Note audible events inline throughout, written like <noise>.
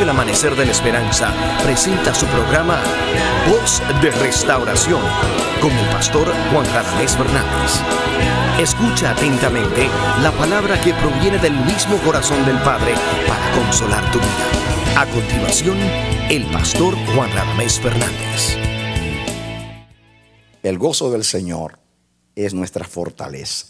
El Amanecer de la Esperanza presenta su programa Voz de Restauración con el pastor Juan Ramés Fernández. Escucha atentamente la palabra que proviene del mismo corazón del Padre para consolar tu vida. A continuación, el pastor Juan Ramés Fernández. El gozo del Señor es nuestra fortaleza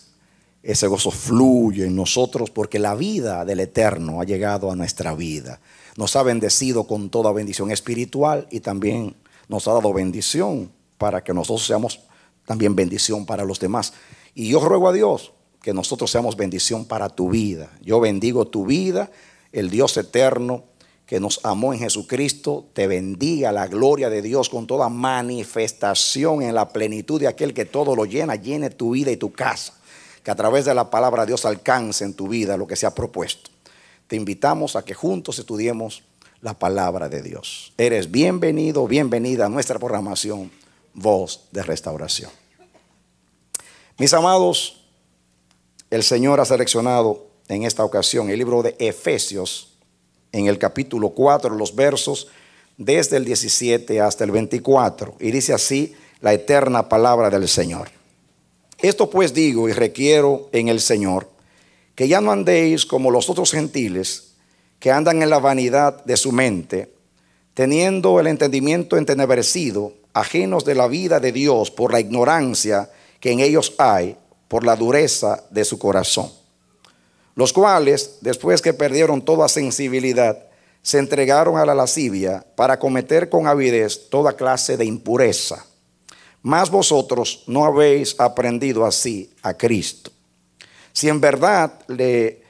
ese gozo fluye en nosotros porque la vida del eterno ha llegado a nuestra vida nos ha bendecido con toda bendición espiritual y también nos ha dado bendición para que nosotros seamos también bendición para los demás. Y yo ruego a Dios que nosotros seamos bendición para tu vida. Yo bendigo tu vida, el Dios eterno que nos amó en Jesucristo, te bendiga la gloria de Dios con toda manifestación en la plenitud de aquel que todo lo llena, llene tu vida y tu casa, que a través de la palabra de Dios alcance en tu vida lo que se ha propuesto te invitamos a que juntos estudiemos la palabra de Dios. Eres bienvenido, bienvenida a nuestra programación Voz de Restauración. Mis amados, el Señor ha seleccionado en esta ocasión el libro de Efesios en el capítulo 4, los versos desde el 17 hasta el 24. Y dice así la eterna palabra del Señor. Esto pues digo y requiero en el Señor que ya no andéis como los otros gentiles que andan en la vanidad de su mente, teniendo el entendimiento entenebrecido, ajenos de la vida de Dios por la ignorancia que en ellos hay, por la dureza de su corazón, los cuales, después que perdieron toda sensibilidad, se entregaron a la lascivia para cometer con avidez toda clase de impureza. Mas vosotros no habéis aprendido así a Cristo si en verdad le,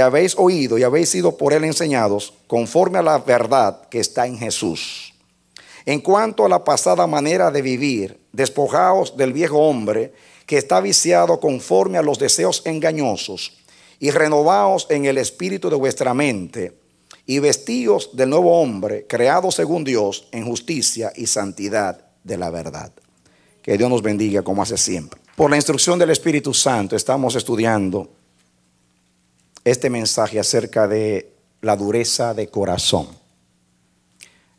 habéis oído y habéis sido por él enseñados conforme a la verdad que está en Jesús. En cuanto a la pasada manera de vivir, despojaos del viejo hombre que está viciado conforme a los deseos engañosos y renovaos en el espíritu de vuestra mente y vestíos del nuevo hombre creado según Dios en justicia y santidad de la verdad. Que Dios nos bendiga como hace siempre. Por la instrucción del Espíritu Santo estamos estudiando este mensaje acerca de la dureza de corazón.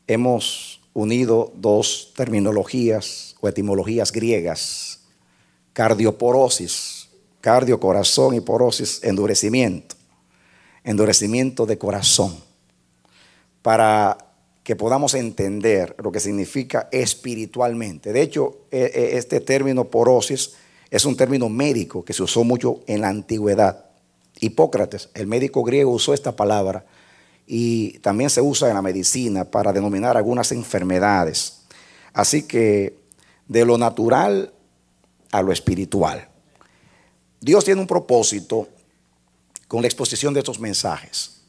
Hemos unido dos terminologías o etimologías griegas, cardioporosis, cardio corazón y porosis, endurecimiento, endurecimiento de corazón, para que podamos entender lo que significa espiritualmente. De hecho, e, e, este término porosis es un término médico que se usó mucho en la antigüedad. Hipócrates, el médico griego, usó esta palabra y también se usa en la medicina para denominar algunas enfermedades. Así que de lo natural a lo espiritual. Dios tiene un propósito con la exposición de estos mensajes.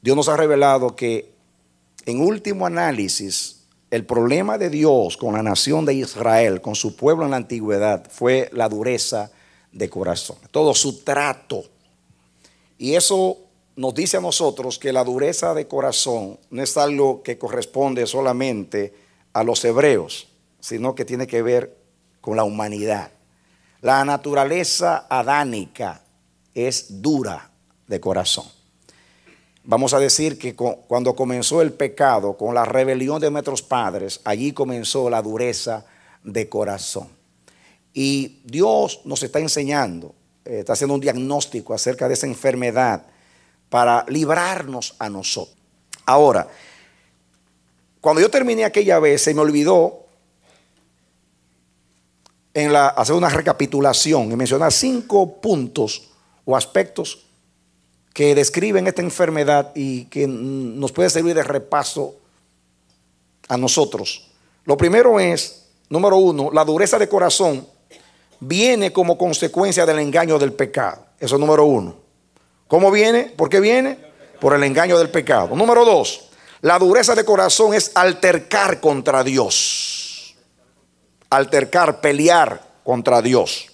Dios nos ha revelado que en último análisis el problema de Dios con la nación de Israel, con su pueblo en la antigüedad, fue la dureza de corazón, todo su trato. Y eso nos dice a nosotros que la dureza de corazón no es algo que corresponde solamente a los hebreos, sino que tiene que ver con la humanidad. La naturaleza adánica es dura de corazón. Vamos a decir que cuando comenzó el pecado, con la rebelión de nuestros padres, allí comenzó la dureza de corazón. Y Dios nos está enseñando, eh, está haciendo un diagnóstico acerca de esa enfermedad para librarnos a nosotros. Ahora, cuando yo terminé aquella vez, se me olvidó hacer una recapitulación y mencionar cinco puntos o aspectos que describen esta enfermedad y que nos puede servir de repaso a nosotros. Lo primero es, número uno, la dureza de corazón viene como consecuencia del engaño del pecado. Eso es número uno. ¿Cómo viene? ¿Por qué viene? Por el engaño del pecado. Número dos, la dureza de corazón es altercar contra Dios. Altercar, pelear contra Dios.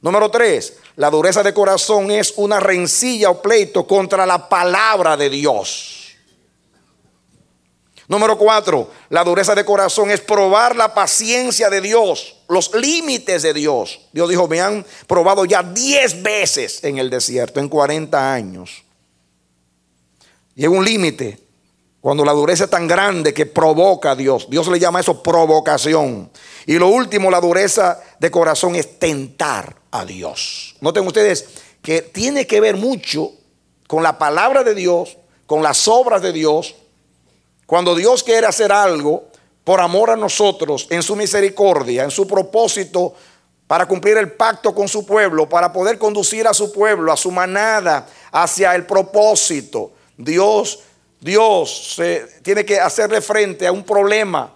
Número tres, la dureza de corazón es una rencilla o pleito contra la palabra de Dios. Número cuatro, la dureza de corazón es probar la paciencia de Dios, los límites de Dios. Dios dijo, me han probado ya diez veces en el desierto, en 40 años. Llega un límite, cuando la dureza es tan grande que provoca a Dios. Dios le llama eso provocación. Y lo último, la dureza de corazón es tentar a Dios. Noten ustedes que tiene que ver mucho con la palabra de Dios, con las obras de Dios. Cuando Dios quiere hacer algo por amor a nosotros, en su misericordia, en su propósito, para cumplir el pacto con su pueblo, para poder conducir a su pueblo, a su manada, hacia el propósito, Dios Dios se tiene que hacerle frente a un problema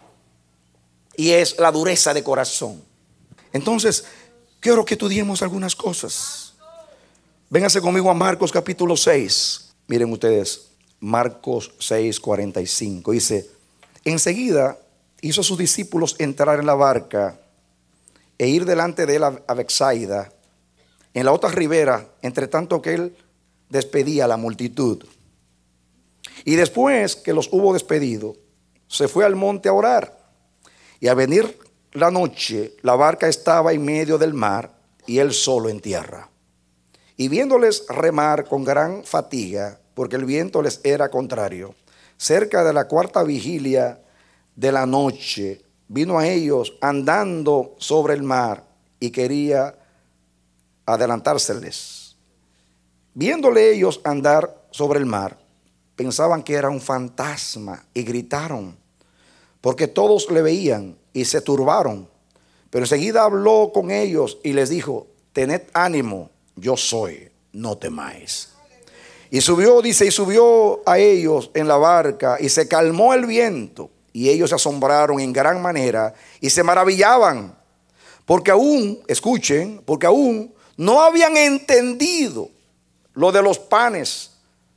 y es la dureza de corazón. Entonces, quiero que estudiemos algunas cosas. Vénganse conmigo a Marcos capítulo 6. Miren ustedes, Marcos 6, 45. Dice, enseguida hizo a sus discípulos entrar en la barca e ir delante de él a Bexaida, en la otra ribera, entre tanto que él despedía a la multitud. Y después que los hubo despedido, se fue al monte a orar. Y al venir la noche, la barca estaba en medio del mar y él solo en tierra. Y viéndoles remar con gran fatiga, porque el viento les era contrario, cerca de la cuarta vigilia de la noche, vino a ellos andando sobre el mar y quería adelantárseles. Viéndole ellos andar sobre el mar, pensaban que era un fantasma y gritaron, porque todos le veían y se turbaron. Pero enseguida habló con ellos y les dijo, tened ánimo, yo soy, no temáis. Y subió, dice, y subió a ellos en la barca y se calmó el viento. Y ellos se asombraron en gran manera y se maravillaban. Porque aún, escuchen, porque aún no habían entendido lo de los panes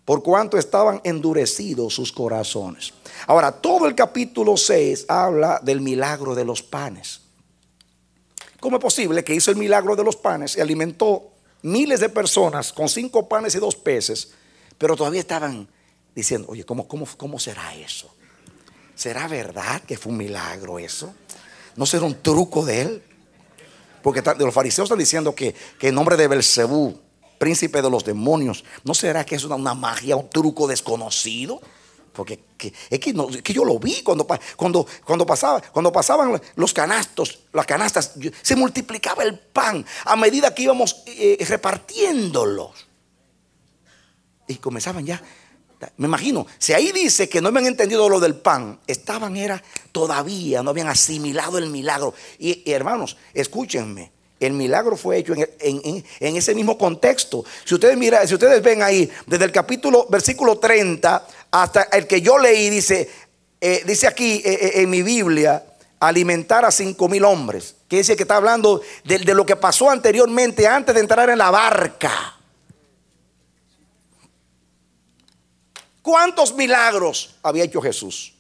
por cuanto estaban endurecidos sus corazones. Ahora, todo el capítulo 6 habla del milagro de los panes. ¿Cómo es posible que hizo el milagro de los panes y alimentó miles de personas con cinco panes y dos peces, pero todavía estaban diciendo, oye, ¿cómo, será eso? ¿Será verdad que fue un milagro eso? ¿No será un truco de él? Porque los fariseos están diciendo que, que en nombre de Belcebú príncipe de los demonios. ¿No será que es una, magia, un truco desconocido? Porque es, que yo lo vi cuando, cuando, cuando, pasaba, cuando pasaban los canastos, las canastas, se multiplicaba el pan a medida que íbamos eh, repartiéndolos. Y comenzaban ya. Me imagino, si ahí dice que no me han entendido lo del pan, estaban, era todavía, no habían asimilado el milagro. y hermanos, escúchenme, el milagro fue hecho en, ese mismo contexto. Si ustedes, si ustedes ven ahí, desde el capítulo, versículo 30 hasta el que yo leí, dice, eh, dice aquí eh, eh, en mi Biblia, alimentar a cinco mil hombres. Que dice que está hablando de lo que pasó anteriormente, antes de entrar en la barca. ¿Cuántos milagros había hecho Jesús?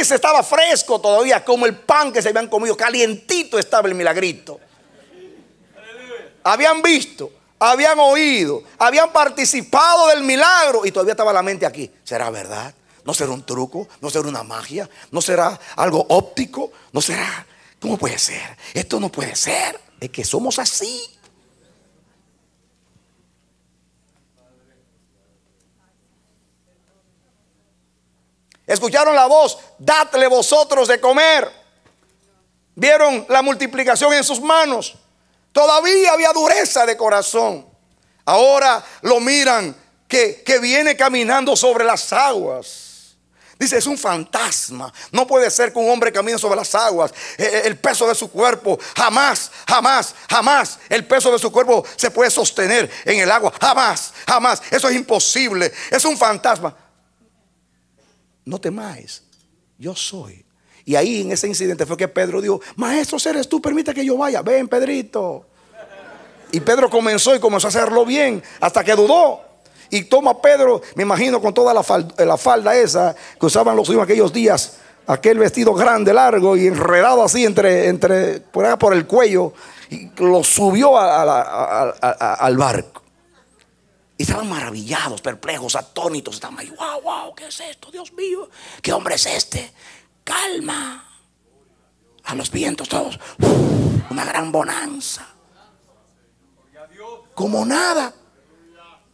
Ese estaba fresco todavía, como el pan que se habían comido, calientito estaba el milagrito. Habían visto, habían oído, habían participado del milagro y todavía estaba la mente aquí. ¿Será verdad? ¿No será un truco? ¿No será una magia? ¿No será algo óptico? ¿No será? ¿Cómo puede ser? Esto no puede ser. Es que somos así. Escucharon la voz, dadle vosotros de comer. Vieron la multiplicación en sus manos. Todavía había dureza de corazón. Ahora lo miran que, que viene caminando sobre las aguas. Dice, es un fantasma. No puede ser que un hombre camine sobre las aguas. E, e, el peso de su cuerpo, jamás, jamás, jamás. El peso de su cuerpo se puede sostener en el agua. Jamás, jamás. Eso es imposible. Es un fantasma no temáis, yo soy. Y ahí en ese incidente fue que Pedro dijo, maestro, eres tú, permite que yo vaya, ven Pedrito. Y Pedro comenzó y comenzó a hacerlo bien hasta que dudó. Y toma Pedro, me imagino con toda la falda, esa que usaban los hijos aquellos días, aquel vestido grande, largo y enredado así entre, entre por, el cuello, y lo subió al barco. Y estaban maravillados, perplejos, atónitos. Estaban ahí, wow, wow, ¿qué es esto? Dios mío, ¿qué hombre es este? Calma. A los vientos todos. una gran bonanza. Como nada.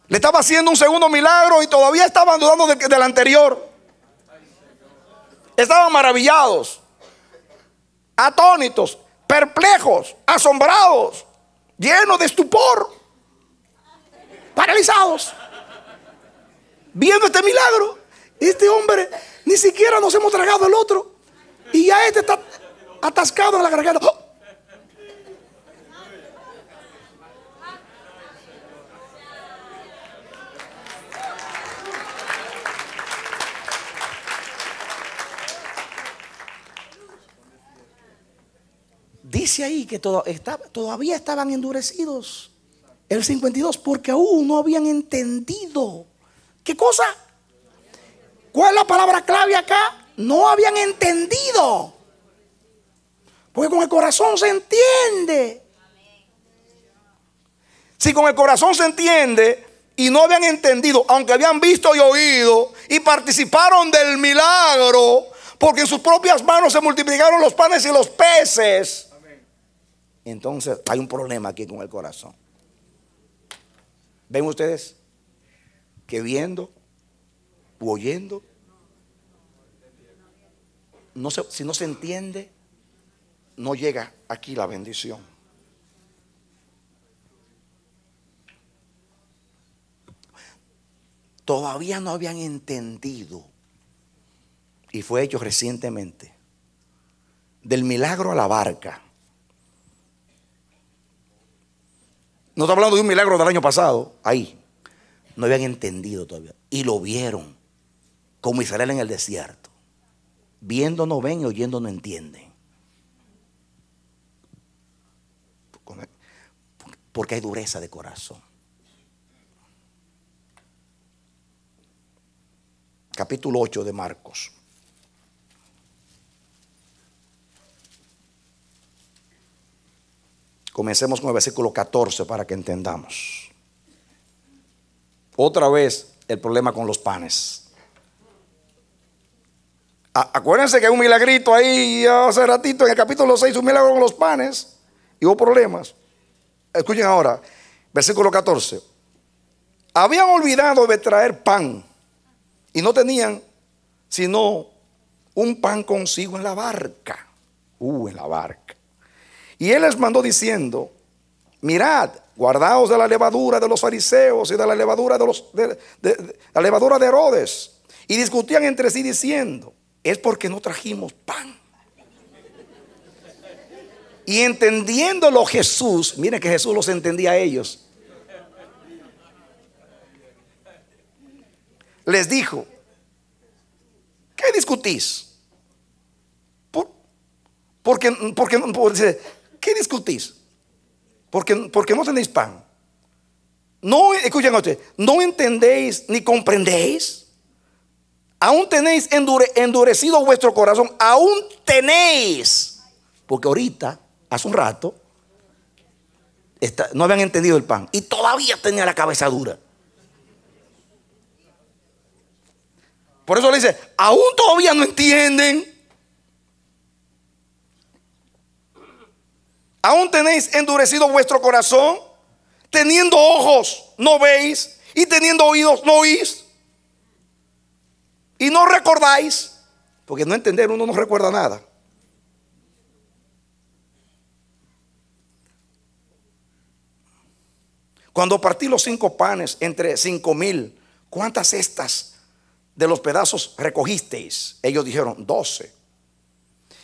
Le estaba haciendo un segundo milagro y todavía estaban dudando del anterior. Estaban maravillados, atónitos, perplejos, asombrados, llenos de estupor paralizados, viendo este milagro. Este hombre ni siquiera nos hemos tragado el otro. Y ya este está atascado en la garganta. ¡Oh! Dice ahí que todavía estaban endurecidos. El 52, porque aún no habían entendido. ¿Qué cosa? ¿Cuál es la palabra clave acá? No habían entendido. Porque con el corazón se entiende. Si con el corazón se entiende y no habían entendido, aunque habían visto y oído y participaron del milagro, porque en sus propias manos se multiplicaron los panes y los peces. Entonces hay un problema aquí con el corazón. ¿Ven ustedes? Que viendo u oyendo, no si no se entiende, no llega aquí la bendición. Todavía no habían entendido, y fue hecho recientemente, del milagro a la barca. No está hablando de un milagro del año pasado. Ahí. No habían entendido todavía. Y lo vieron. Como Israel en el desierto. Viendo no ven y oyendo no entienden. Porque hay dureza de corazón. Capítulo 8 de Marcos. Comencemos con el versículo 14 para que entendamos. Otra vez el problema con los panes. acuérdense que hay un milagrito ahí hace ratito en el capítulo 6, un milagro con los panes y hubo problemas. Escuchen ahora, versículo 14. Habían olvidado de traer pan y no tenían sino un pan consigo en la barca. Uh, en la barca. Y él les mandó diciendo, mirad, guardaos de la levadura de los fariseos y de la levadura de, los, de, la levadura de Herodes. Y discutían entre sí diciendo, es porque no trajimos pan. Y entendiéndolo Jesús, miren que Jesús los entendía a ellos. Les dijo, ¿qué discutís? Por, porque, no? qué discutís? Porque, porque no tenéis pan. No, escuchen ustedes, no entendéis ni comprendéis. Aún tenéis endurecido vuestro corazón, aún tenéis. Porque ahorita, hace un rato, no habían entendido el pan y todavía tenía la cabeza dura. Por eso le dice, aún todavía no entienden. Aún tenéis endurecido vuestro corazón, teniendo ojos, no veis, y teniendo oídos, no oís, y no recordáis, porque no entender uno no recuerda nada. Cuando partí los cinco panes entre cinco mil, ¿cuántas cestas de los pedazos recogisteis? Ellos dijeron, doce.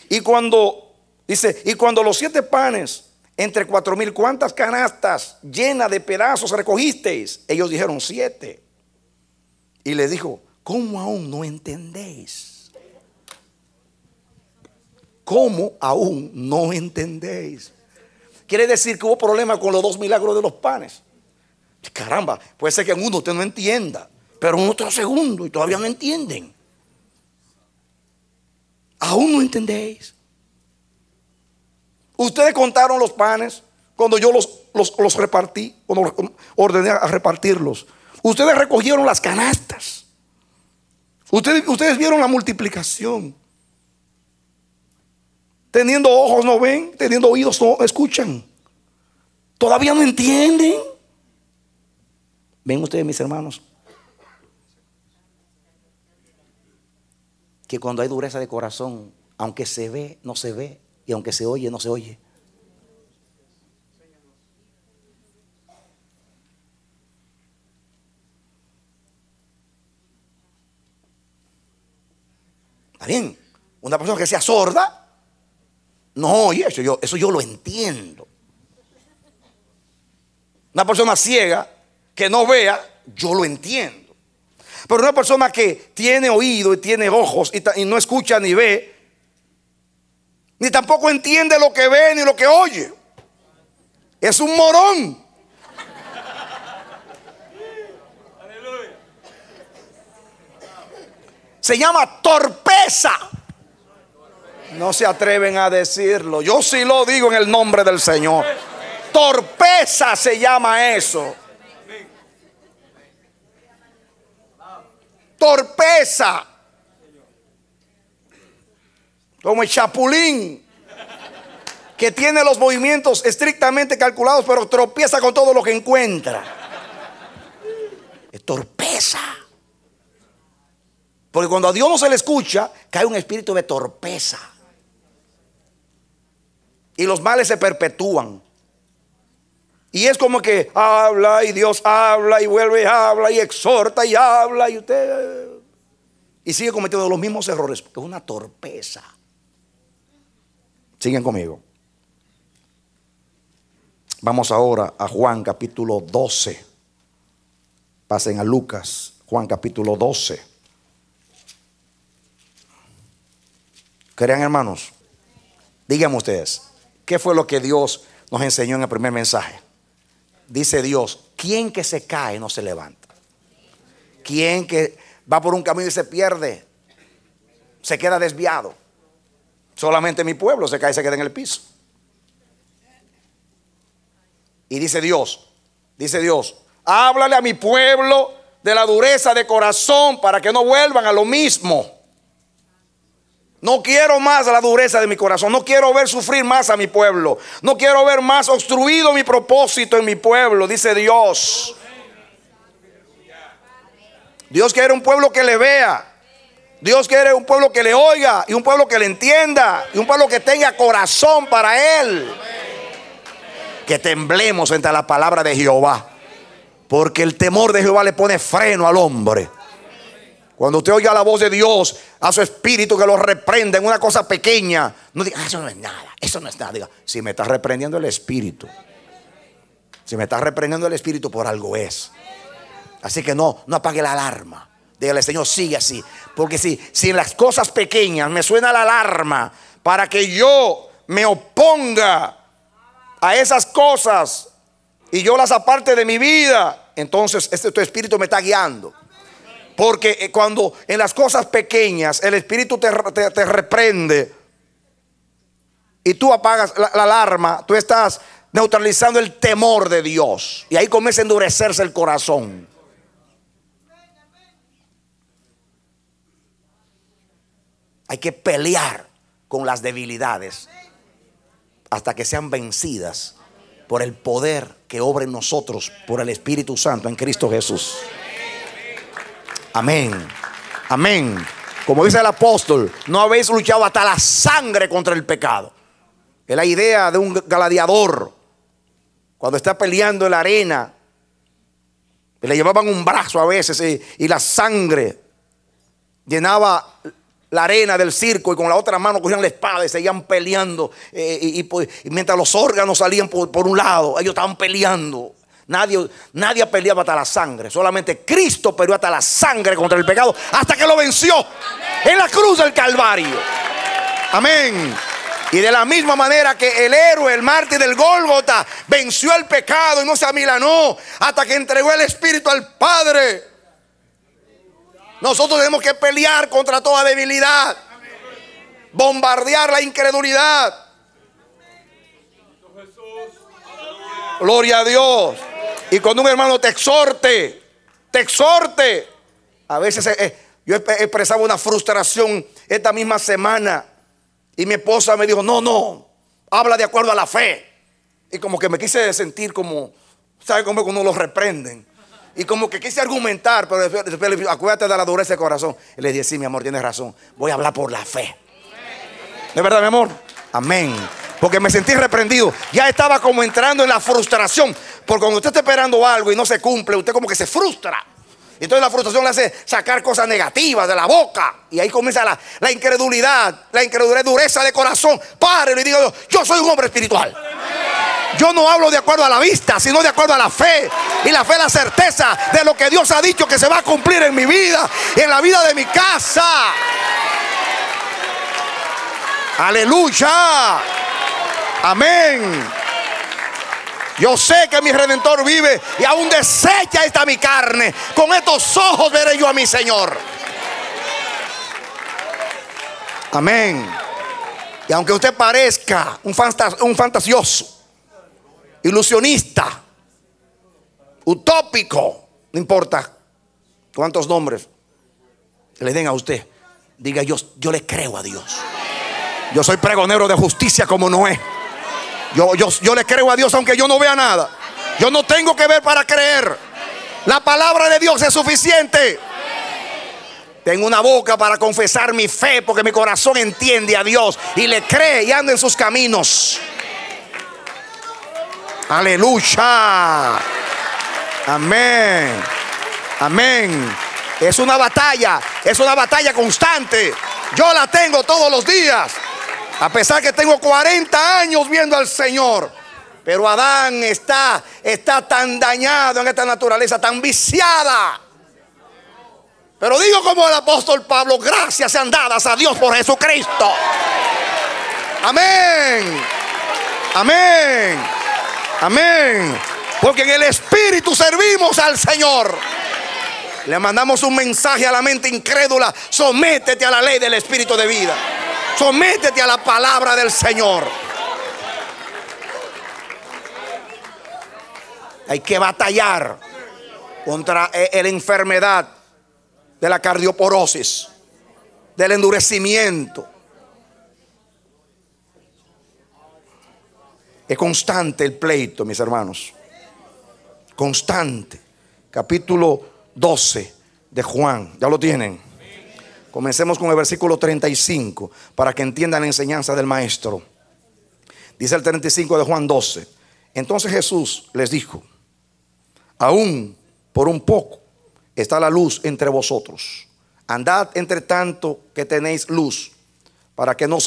Y cuando Dice, y cuando los siete panes, entre cuatro mil, ¿cuántas canastas llenas de pedazos recogisteis? Ellos dijeron, siete. Y les dijo, ¿cómo aún no entendéis? ¿Cómo aún no entendéis? Quiere decir que hubo problema con los dos milagros de los panes. Caramba, puede ser que en uno usted no entienda, pero en otro segundo y todavía no entienden. Aún no entendéis. Ustedes contaron los panes cuando yo los, los, repartí, cuando ordené a repartirlos. Ustedes recogieron las canastas. ustedes vieron la multiplicación. Teniendo ojos no ven, teniendo oídos no escuchan. Todavía no entienden. Ven ustedes, mis hermanos, que cuando hay dureza de corazón, aunque se ve, no se ve, y aunque se oye, no se oye. Está bien. Una persona que sea sorda no oye eso. Yo, eso yo lo entiendo. Una persona ciega que no vea, yo lo entiendo. Pero una persona que tiene oído y tiene ojos y no escucha ni ve, ni tampoco entiende lo que ve ni lo que oye. Es un morón. Se llama torpeza. No se atreven a decirlo. Yo sí lo digo en el nombre del Señor. Torpeza se llama eso. Torpeza como el chapulín, que tiene los movimientos estrictamente calculados, pero tropieza con todo lo que encuentra. Es torpeza. Porque cuando a Dios no se le escucha, cae un espíritu de torpeza. Y los males se perpetúan. Y es como que habla y Dios habla y vuelve y habla y exhorta y habla y usted... Eh, y sigue cometiendo los mismos errores, es una torpeza. Siguen conmigo. Vamos ahora a Juan capítulo 12. Pasen a Lucas, Juan capítulo 12. Crean hermanos, díganme ustedes, ¿qué fue lo que Dios nos enseñó en el primer mensaje? Dice Dios, ¿quién que se cae no se levanta? ¿Quién que va por un camino y se pierde? Se queda desviado. Solamente mi pueblo se cae y se queda en el piso. Y dice Dios, dice Dios, háblale a mi pueblo de la dureza de corazón para que no vuelvan a lo mismo. No quiero más la dureza de mi corazón. No quiero ver sufrir más a mi pueblo. No quiero ver más obstruido mi propósito en mi pueblo, dice Dios. Dios quiere un pueblo que le vea. Dios quiere un pueblo que le oiga y un pueblo que le entienda y un pueblo que tenga corazón para Él. Que temblemos entre la palabra de Jehová. Porque el temor de Jehová le pone freno al hombre. Cuando usted oiga la voz de Dios, a su espíritu que lo reprenda en una cosa pequeña, no diga, ah, eso no es nada, eso no es nada. Diga, si me está reprendiendo el espíritu, si me está reprendiendo el espíritu, por algo es. Así que no, no apague la alarma. Dígale, Señor, sigue así. Porque si, si en las cosas pequeñas me suena la alarma para que yo me oponga a esas cosas y yo las aparte de mi vida, entonces este tu este espíritu me está guiando. Porque eh, cuando en las cosas pequeñas el espíritu te, te, reprende y tú apagas la alarma, tú estás neutralizando el temor de Dios. Y ahí comienza a endurecerse el corazón. Hay que pelear con las debilidades hasta que sean vencidas por el poder que obra en nosotros, por el Espíritu Santo en Cristo Jesús. Amén. Amén. Como dice el apóstol, no habéis luchado hasta la sangre contra el pecado. Es la idea de un gladiador. Cuando está peleando en la arena, le llevaban un brazo a veces y, eh, y la sangre llenaba la arena del circo y con la otra mano cogían la espada y seguían peleando. Eh, pues, y, mientras los órganos salían por, un lado, ellos estaban peleando. Nadie, nadie peleaba hasta la sangre. Solamente Cristo peleó hasta la sangre contra el pecado hasta que lo venció en la cruz del Calvario. Amén. Y de la misma manera que el héroe, el mártir del Gólgota, venció el pecado y no se amilanó hasta que entregó el Espíritu al Padre. Nosotros tenemos que pelear contra toda debilidad. Bombardear la incredulidad. Gloria a Dios. Y cuando un hermano te exhorte, te exhorte. A veces eh, eh, yo expresaba una frustración esta misma semana. Y mi esposa me dijo, no, no, habla de acuerdo a la fe. Y como que me quise sentir como, ¿sabe cómo cuando los reprenden? Y como que quise argumentar, pero después le dije, acuérdate de la dureza de corazón. Y le dije, sí, mi amor, tienes razón. Voy a hablar por la fe. ¿De verdad, mi amor? Amén. Porque me sentí reprendido. Ya estaba como entrando en la frustración. Porque cuando usted está esperando algo y no se cumple, usted como que se frustra. Y entonces la frustración le hace sacar cosas negativas de la boca. Y ahí comienza la, la incredulidad, la incredulidad, dureza de corazón. Párelo y diga, yo soy un hombre espiritual. ¡Amén! Yo no hablo de acuerdo a la vista, sino de acuerdo a la fe. Y la fe es la certeza de lo que Dios ha dicho que se va a cumplir en mi vida, Y en la vida de mi casa. Aleluya. Amén. Yo sé que mi redentor vive y aún desecha esta mi carne. Con estos ojos veré yo a mi Señor. Amén. Y aunque usted parezca un fantasioso, ilusionista, utópico, no importa cuántos nombres le den a usted. Diga, yo, yo le creo a Dios. Yo soy pregonero de justicia como Noé. Yo, yo, yo le creo a Dios aunque yo no vea nada. Yo no tengo que ver para creer. La palabra de Dios es suficiente. Tengo una boca para confesar mi fe porque mi corazón entiende a Dios y le cree y anda en sus caminos. Aleluya. Amén. Amén. Es una batalla, es una batalla constante. Yo la tengo todos los días. A pesar que tengo 40 años viendo al Señor. Pero Adán está, está tan dañado en esta naturaleza, tan viciada. Pero digo como el apóstol Pablo, gracias sean dadas a Dios por Jesucristo. Amén. Amén. Amén. Porque en el Espíritu servimos al Señor. Le mandamos un mensaje a la mente incrédula. Sométete a la ley del Espíritu de vida. Sométete a la palabra del Señor. Hay que batallar contra e, la enfermedad de la cardioporosis, del endurecimiento, Es constante el pleito, mis hermanos. Constante. Capítulo 12 de Juan. ¿Ya lo tienen? Comencemos con el versículo 35 para que entiendan la enseñanza del maestro. Dice el 35 de Juan 12. Entonces Jesús les dijo, aún por un poco está la luz entre vosotros. Andad entre tanto que tenéis luz, para que no,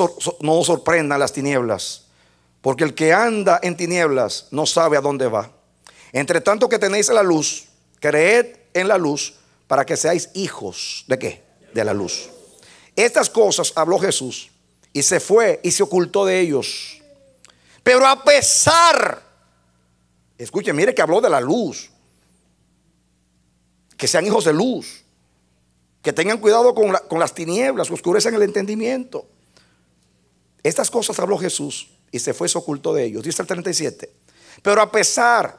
no os sorprendan las tinieblas porque el que anda en tinieblas no sabe a dónde va. Entre tanto que tenéis la luz, creed en la luz para que seáis hijos de qué? De la luz. Estas cosas habló Jesús y se fue y se ocultó de ellos. Pero a pesar, escuchen, mire que habló de la luz, que sean hijos de luz, que tengan cuidado con, con las tinieblas, que oscurecen el entendimiento. Estas cosas habló Jesús y se fue y se de ellos. Dice el 37. Pero a pesar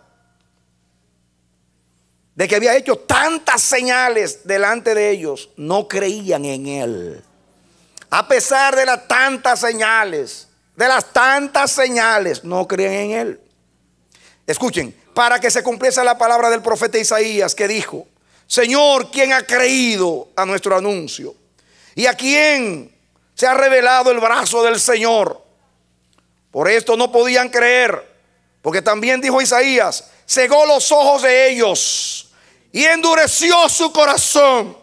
de que había hecho tantas señales delante de ellos, no creían en él. A pesar de las tantas señales, de las tantas señales, no creían en él. Escuchen, para que se cumpliese la palabra del profeta Isaías que dijo, Señor, ¿quién ha creído a nuestro anuncio? ¿Y a quién se ha revelado el brazo del Señor? Por esto no podían creer, porque también dijo Isaías, cegó los ojos de ellos y endureció su corazón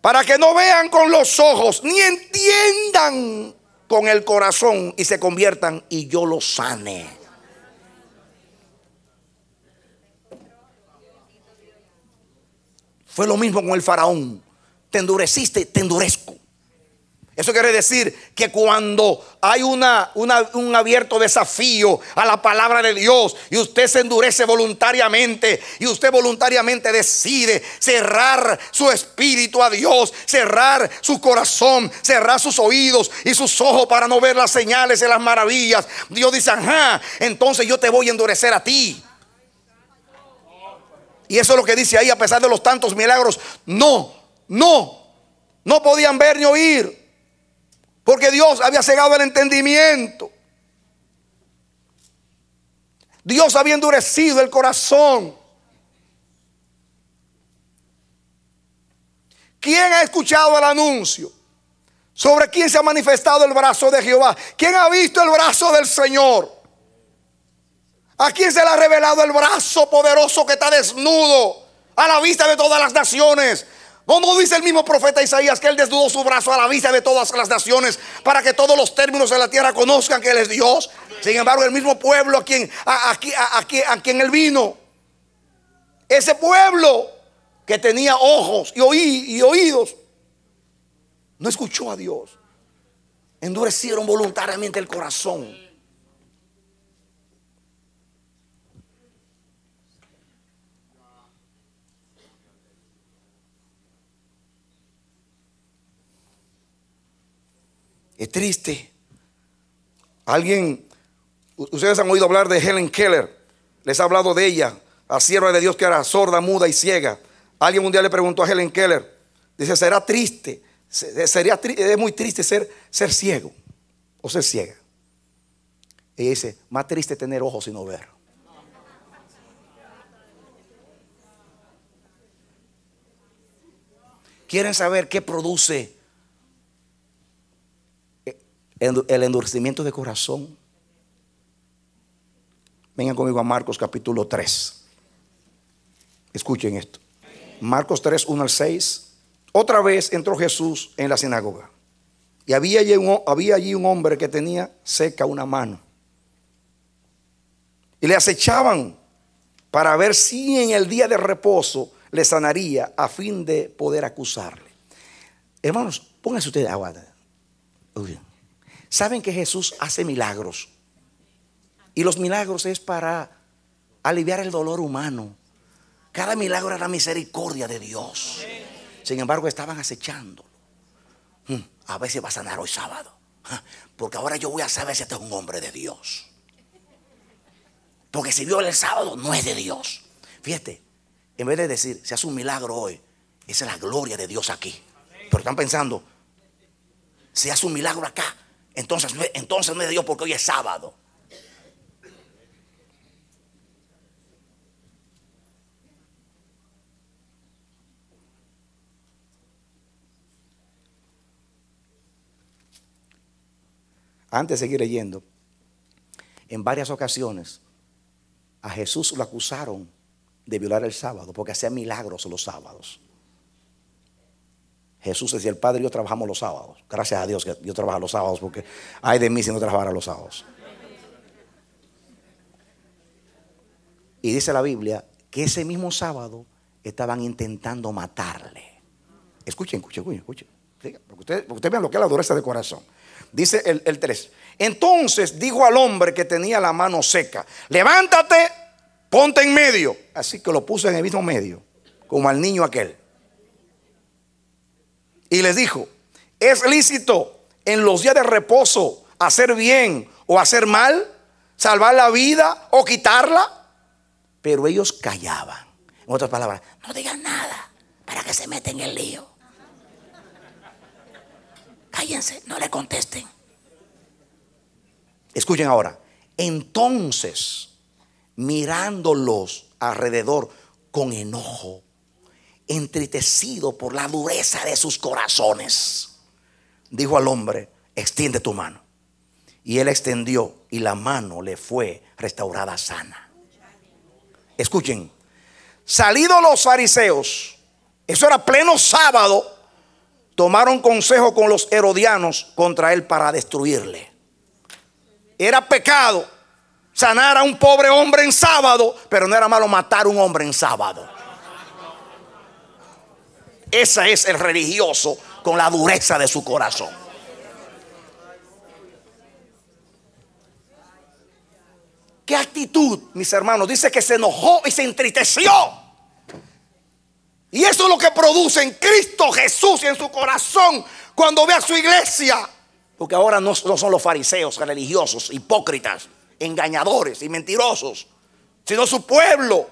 para que no vean con los ojos ni entiendan con el corazón y se conviertan y yo los sane. Fue lo mismo con el faraón. Te endureciste, te endurezco. Eso quiere decir que cuando hay una, un abierto desafío a la palabra de Dios y usted se endurece voluntariamente y usted voluntariamente decide cerrar su espíritu a Dios, cerrar su corazón, cerrar sus oídos y sus ojos para no ver las señales y las maravillas, Dios dice, ajá, entonces yo te voy a endurecer a ti. Y eso es lo que dice ahí, a pesar de los tantos milagros, no, no, no podían ver ni oír. Porque Dios había cegado el entendimiento. Dios había endurecido el corazón. ¿Quién ha escuchado el anuncio? ¿Sobre quién se ha manifestado el brazo de Jehová? ¿Quién ha visto el brazo del Señor? ¿A quién se le ha revelado el brazo poderoso que está desnudo a la vista de todas las naciones? ¿Cómo dice el mismo profeta Isaías que él desnudó su brazo a la vista de todas las naciones para que todos los términos de la tierra conozcan que él es Dios? Sin embargo, el mismo pueblo a quien, a, quien, a él vino, ese pueblo que tenía ojos y oídos, no escuchó a Dios. Endurecieron voluntariamente el corazón. Es triste. Alguien, ustedes han oído hablar de Helen Keller. Les ha hablado de ella, la sierva de Dios que era sorda, muda y ciega. Alguien un día le preguntó a Helen Keller. Dice, será triste. Sería, es muy triste ser, ser ciego o ser ciega. Ella dice, más triste tener ojos y no ver. ¿Quieren saber qué produce el endurecimiento de corazón. Vengan conmigo a Marcos capítulo 3. Escuchen esto. Marcos 3, 1 al 6. Otra vez entró Jesús en la sinagoga. Y había allí, un, hombre que tenía seca una mano. Y le acechaban para ver si en el día de reposo le sanaría a fin de poder acusarle. Hermanos, pónganse ustedes, aguanta saben que Jesús hace milagros. Y los milagros es para aliviar el dolor humano. Cada milagro era misericordia de Dios. Sin embargo, estaban acechándolo. Hmm, a veces va a sanar hoy sábado. Porque ahora yo voy a saber si este es un hombre de Dios. Porque si vio el sábado, no es de Dios. Fíjate, en vez de decir, se hace un milagro hoy, esa es la gloria de Dios aquí. Pero están pensando, se hace un milagro acá, entonces, entonces no es de Dios porque hoy es sábado. Antes de seguir leyendo, en varias ocasiones a Jesús lo acusaron de violar el sábado porque hacía milagros los sábados. Jesús decía, el Padre y yo trabajamos los sábados. Gracias a Dios que yo trabajo los sábados porque hay de mí si no trabajara los sábados. Y dice la Biblia que ese mismo sábado estaban intentando matarle. Escuchen, escuchen, escuchen, escuchen. Porque ustedes, vean lo que es la dureza de corazón. Dice el, el 3. Entonces dijo al hombre que tenía la mano seca, levántate, ponte en medio. Así que lo puso en el mismo medio, como al niño aquel. Y les dijo, ¿es lícito en los días de reposo hacer bien o hacer mal? ¿Salvar la vida o quitarla? Pero ellos callaban. En otras palabras, no digan nada para que se meten en el lío. Cállense, no le contesten. Escuchen ahora. Entonces, mirándolos alrededor con enojo, entristecido por la dureza de sus corazones. Dijo al hombre, extiende tu mano. Y él extendió y la mano le fue restaurada sana. Escuchen, salidos los fariseos, eso era pleno sábado, tomaron consejo con los herodianos contra él para destruirle. Era pecado sanar a un pobre hombre en sábado, pero no era malo matar a un hombre en sábado. Ese es el religioso con la dureza de su corazón. ¿Qué actitud, mis hermanos? Dice que se enojó y se entristeció. Y eso es lo que produce en Cristo Jesús y en su corazón cuando ve a su iglesia. Porque ahora no, son los fariseos religiosos, hipócritas, engañadores y mentirosos, sino su pueblo.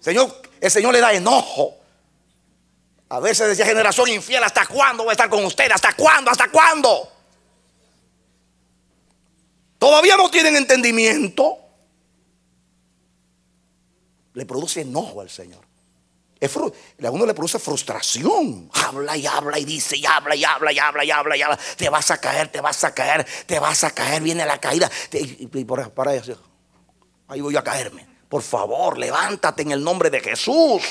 Señor, el Señor le da enojo. A veces decía generación infiel, ¿hasta cuándo voy a estar con usted? ¿Hasta cuándo? ¿Hasta cuándo? Todavía no tienen entendimiento. Le produce enojo al Señor. a uno le produce frustración. Habla y habla y dice y habla y habla y habla y habla y habla. Te vas a caer, te vas a caer, te vas a caer. Viene la caída. y, por, ahí, Ahí voy a caerme. Por favor, levántate en el nombre de Jesús.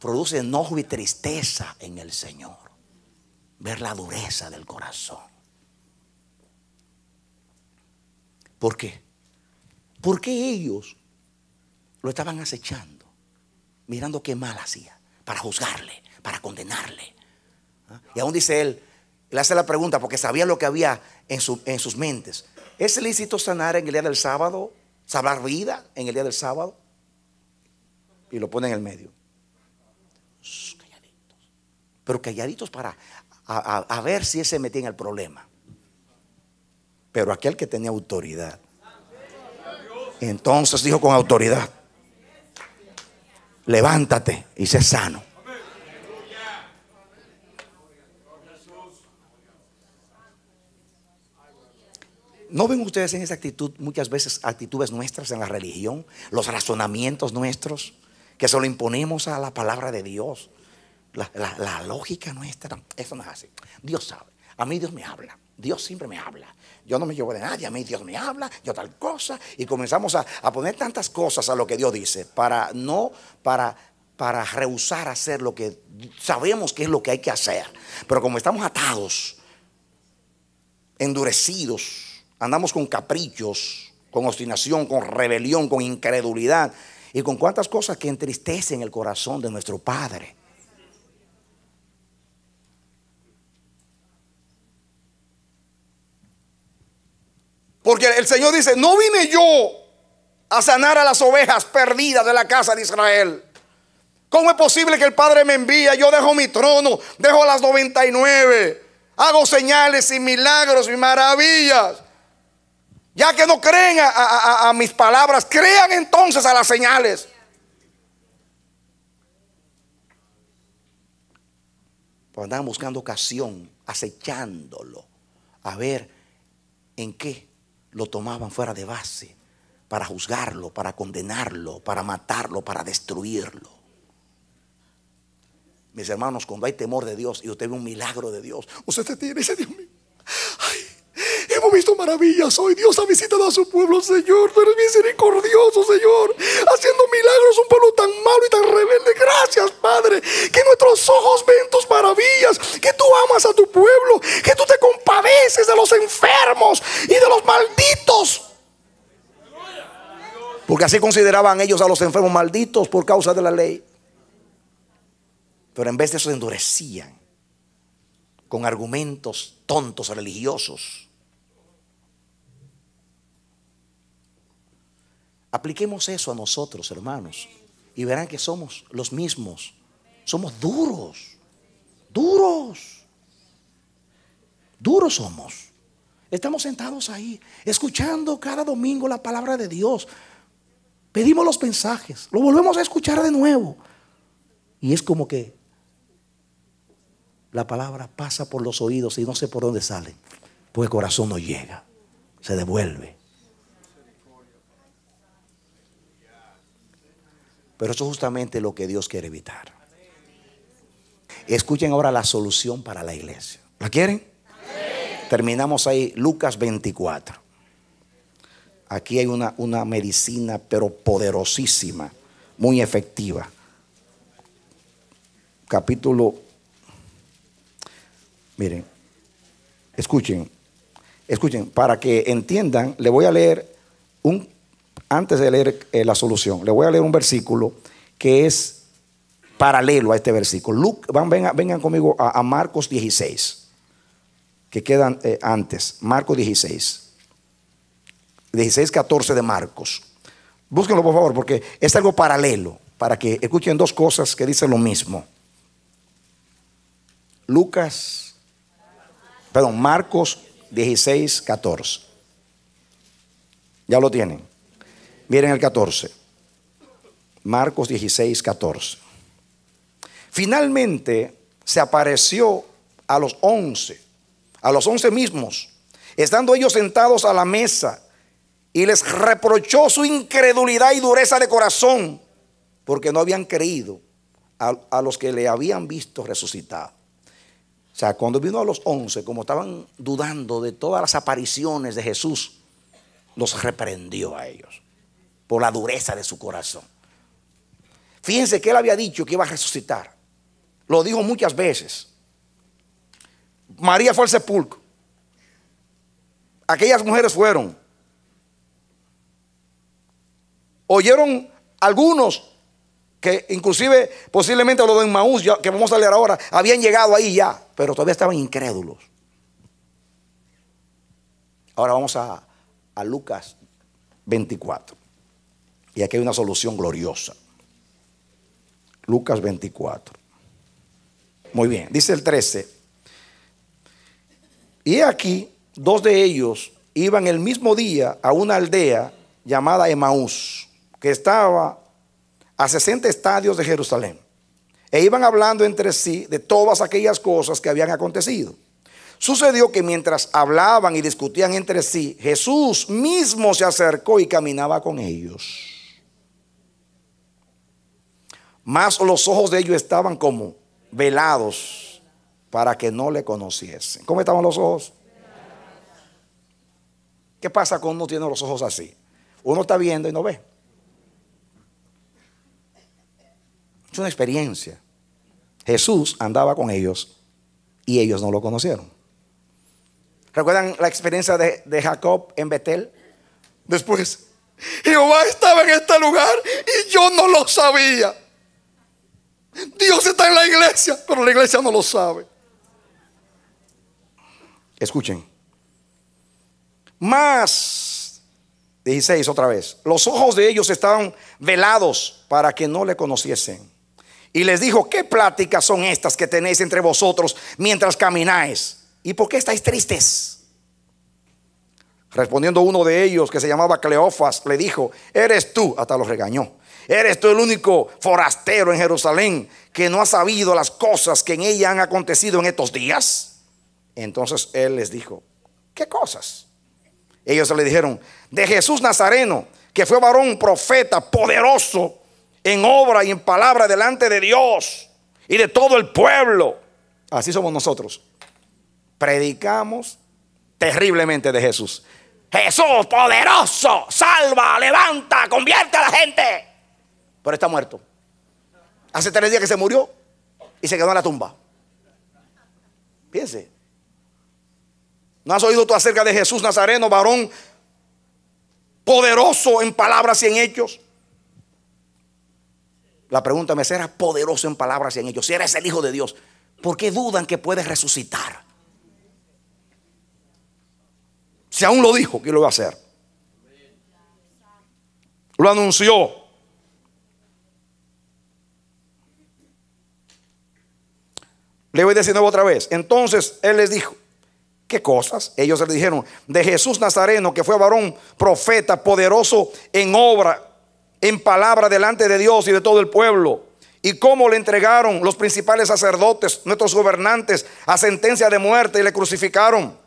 Produce enojo y tristeza en el Señor. Ver la dureza del corazón. ¿Por qué? ¿Por qué ellos lo estaban acechando? Mirando qué mal hacía. Para juzgarle, para condenarle. ¿Ah? Y aún dice él, le hace la pregunta porque sabía lo que había en, en sus mentes. ¿Es lícito sanar en el día del sábado? salvar vida en el día del sábado? Y lo pone en el medio. calladitos. Pero calladitos para a, ver si ese metía en el problema. Pero aquel que tenía autoridad. Entonces dijo con autoridad: Levántate y sé sano. ¿No ven ustedes en esa actitud muchas veces actitudes nuestras en la religión? Los razonamientos nuestros que se lo imponemos a la palabra de Dios. La, lógica nuestra, eso no es así. Dios sabe. A mí Dios me habla. Dios siempre me habla. Yo no me llevo de nadie, a mí Dios me habla, yo tal cosa. Y comenzamos a, a poner tantas cosas a lo que Dios dice para no, para para rehusar hacer lo que sabemos que es lo que hay que hacer. Pero como estamos atados, endurecidos, Andamos con caprichos, con obstinación, con rebelión, con incredulidad y con cuantas cosas que entristecen el corazón de nuestro Padre. Porque el Señor dice, no vine yo a sanar a las ovejas perdidas de la casa de Israel. ¿Cómo es posible que el Padre me envíe? Yo dejo mi trono, dejo las 99, hago señales y milagros y maravillas. Ya que no creen a, mis palabras, crean entonces a las señales. Pero pues andaban buscando ocasión, acechándolo, a ver en qué lo tomaban fuera de base, para juzgarlo, para condenarlo, para matarlo, para destruirlo. Mis hermanos, cuando hay temor de Dios y usted ve un milagro de Dios, usted se tiene y dice, Dios mío, ay, Hemos visto maravillas hoy. Dios ha visitado a su pueblo, Señor. Tú eres misericordioso, Señor. Haciendo milagros, un pueblo tan malo y tan rebelde. Gracias, Padre. Que nuestros ojos ven tus maravillas. Que tú amas a tu pueblo. Que tú te compadeces de los enfermos y de los malditos. Porque así consideraban ellos a los enfermos malditos por causa de la ley. Pero en vez de eso endurecían con argumentos tontos religiosos Apliquemos eso a nosotros, hermanos, y verán que somos los mismos. Somos duros, duros, duros somos. Estamos sentados ahí, escuchando cada domingo la palabra de Dios. Pedimos los mensajes, lo volvemos a escuchar de nuevo. Y es como que la palabra pasa por los oídos y no sé por dónde sale. Pues el corazón no llega, se devuelve. Pero eso es justamente lo que Dios quiere evitar. Escuchen ahora la solución para la iglesia. ¿La quieren? Terminamos ahí Lucas 24. Aquí hay una, una medicina, pero poderosísima, muy efectiva. Capítulo, miren, escuchen, escuchen, para que entiendan, le voy a leer un antes de leer eh, la solución, le voy a leer un versículo que es paralelo a este versículo. van, vengan, conmigo a, Marcos 16, que quedan eh, antes. Marcos 16. 16, 14 de Marcos. Búsquenlo por favor, porque es algo paralelo, para que escuchen dos cosas que dicen lo mismo. Lucas, perdón, Marcos 16, 14. Ya lo tienen. Miren el 14. Marcos 16, 14. Finalmente se apareció a los 11 a los 11 mismos, estando ellos sentados a la mesa, y les reprochó su incredulidad y dureza de corazón, porque no habían creído a, los que le habían visto resucitado. O sea, cuando vino a los 11 como estaban dudando de todas las apariciones de Jesús, los reprendió a ellos por la dureza de su corazón. Fíjense que él había dicho que iba a resucitar. Lo dijo muchas veces. María fue al sepulcro. Aquellas mujeres fueron. Oyeron algunos que inclusive posiblemente los de Maús, que vamos a leer ahora, habían llegado ahí ya, pero todavía estaban incrédulos. Ahora vamos a, a Lucas 24. Y aquí hay una solución gloriosa. Lucas 24. Muy bien, dice el 13. Y aquí dos de ellos iban el mismo día a una aldea llamada Emaús, que estaba a 60 estadios de Jerusalén. E iban hablando entre sí de todas aquellas cosas que habían acontecido. Sucedió que mientras hablaban y discutían entre sí, Jesús mismo se acercó y caminaba con ellos más los ojos de ellos estaban como velados para que no le conociesen. ¿Cómo estaban los ojos? ¿Qué pasa cuando uno tiene los ojos así? Uno está viendo y no ve. Es una experiencia. Jesús andaba con ellos y ellos no lo conocieron. ¿Recuerdan la experiencia de, de Jacob en Betel? Después, Jehová estaba en este lugar y yo no lo sabía. Dios está en la iglesia, pero la iglesia no lo sabe. Escuchen. Más 16 otra vez. Los ojos de ellos estaban velados para que no le conociesen. Y les dijo, ¿qué pláticas son estas que tenéis entre vosotros mientras camináis? ¿Y por qué estáis tristes? Respondiendo uno de ellos, que se llamaba Cleofas, le dijo, eres tú, hasta los regañó. Eres tú el único forastero en Jerusalén que no ha sabido las cosas que en ella han acontecido en estos días. Entonces él les dijo, ¿qué cosas? Ellos le dijeron, de Jesús Nazareno, que fue varón profeta, poderoso en obra y en palabra delante de Dios y de todo el pueblo. Así somos nosotros. Predicamos terriblemente de Jesús. Jesús poderoso, salva, levanta, convierte a la gente pero está muerto. Hace tres días que se murió y se quedó en la tumba. Piense. ¿No has oído tú acerca de Jesús Nazareno, varón poderoso en palabras y en hechos? La pregunta me será poderoso en palabras y en hechos. Si eres el Hijo de Dios, ¿por qué dudan que puedes resucitar? Si aún lo dijo, ¿qué lo va a hacer? Lo anunció. Le voy a otra vez. Entonces él les dijo, ¿qué cosas? Ellos le dijeron, de Jesús Nazareno, que fue varón, profeta, poderoso en obra, en palabra delante de Dios y de todo el pueblo. Y cómo le entregaron los principales sacerdotes, nuestros gobernantes, a sentencia de muerte y le crucificaron.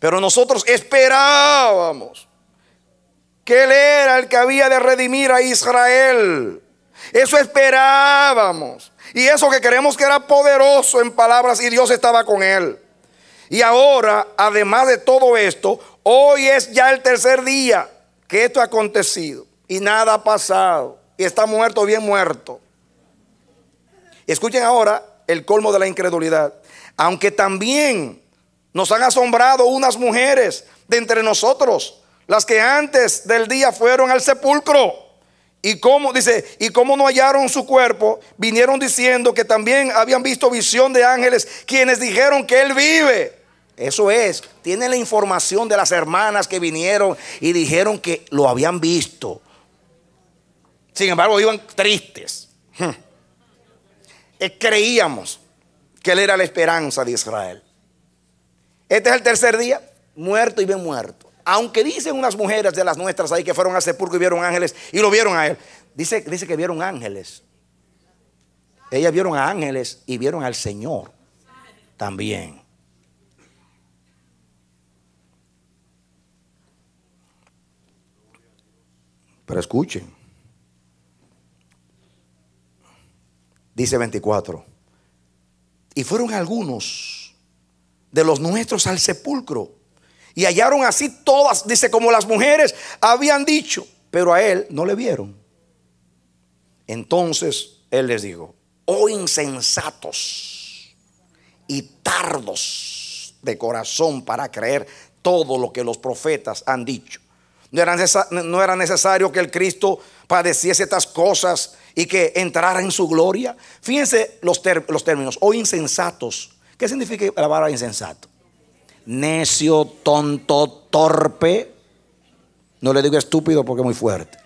Pero nosotros esperábamos que Él era el que había de redimir a Israel. Eso esperábamos. Y eso que creemos que era poderoso en palabras y Dios estaba con él. Y ahora, además de todo esto, hoy es ya el tercer día que esto ha acontecido y nada ha pasado. Y está muerto, bien muerto. Escuchen ahora el colmo de la incredulidad. Aunque también nos han asombrado unas mujeres de entre nosotros, las que antes del día fueron al sepulcro y cómo, dice, y cómo no hallaron su cuerpo, vinieron diciendo que también habían visto visión de ángeles, quienes dijeron que él vive. Eso es, tiene la información de las hermanas que vinieron y dijeron que lo habían visto. Sin embargo, iban tristes. Hmm. Eh, creíamos que él era la esperanza de Israel. Este es el tercer día, muerto y bien muerto. Aunque dicen unas mujeres de las nuestras ahí que fueron al sepulcro y vieron ángeles y lo vieron a él. Dice, dice que vieron ángeles. Ellas vieron a ángeles y vieron al Señor también. Pero escuchen. Dice 24. Y fueron algunos de los nuestros al sepulcro y hallaron así todas, dice, como las mujeres habían dicho, pero a él no le vieron. Entonces él les dijo, oh insensatos y tardos de corazón para creer todo lo que los profetas han dicho. No era, necesario que el Cristo padeciese estas cosas y que entrara en su gloria. Fíjense los, los términos, oh insensatos. ¿Qué significa la palabra insensato? necio, tonto, torpe. No le digo estúpido porque es muy fuerte.